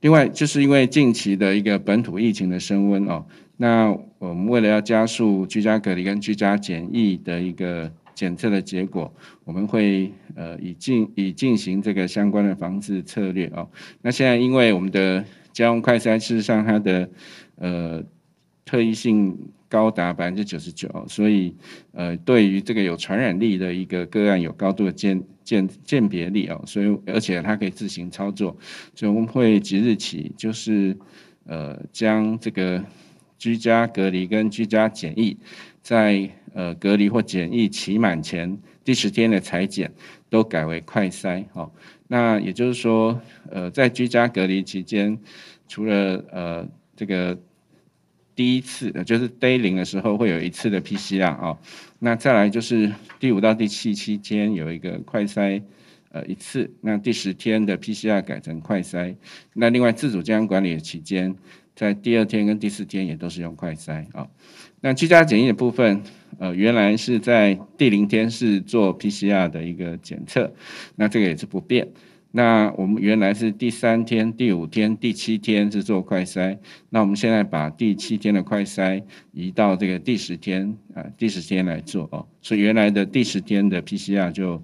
另外，就是因为近期的一个本土疫情的升温哦，那我们为了要加速居家隔离跟居家检疫的一个检测的结果，我们会呃以进以进行这个相关的防治策略哦。那现在因为我们的家用快筛事实上它的呃特异性高达百分之九十九，所以呃对于这个有传染力的一个个案有高度的监。鉴鉴别力哦，所以而且它可以自行操作，所以我们会即日起就是呃将这个居家隔离跟居家检疫，在呃隔离或检疫期满前第十天的裁剪都改为快筛哦。那也就是说，呃，在居家隔离期间，除了呃这个。第一次呃就是 day 零的时候会有一次的 PCR 哦，那再来就是第五到第七期间有一个快筛呃一次，那第十天的 PCR 改成快筛，那另外自主健康管理的期间在第二天跟第四天也都是用快筛啊。那居家检疫的部分呃原来是在第零天是做 PCR 的一个检测，那这个也是不变。那我们原来是第三天、第五天、第七天是做快筛，那我们现在把第七天的快筛移到这个第十天啊，第十天来做哦，所以原来的第十天的 PCR 就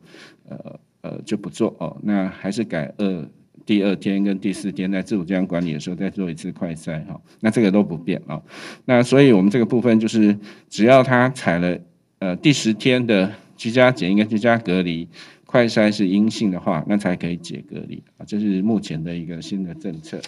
呃呃就不做哦，那还是改二第二天跟第四天在自主健康管理的时候再做一次快筛哈，那这个都不变哦，那所以我们这个部分就是只要他采了呃第十天的。居家检应该居家隔离，快筛是阴性的话，那才可以解隔离啊。这是目前的一个新的政策。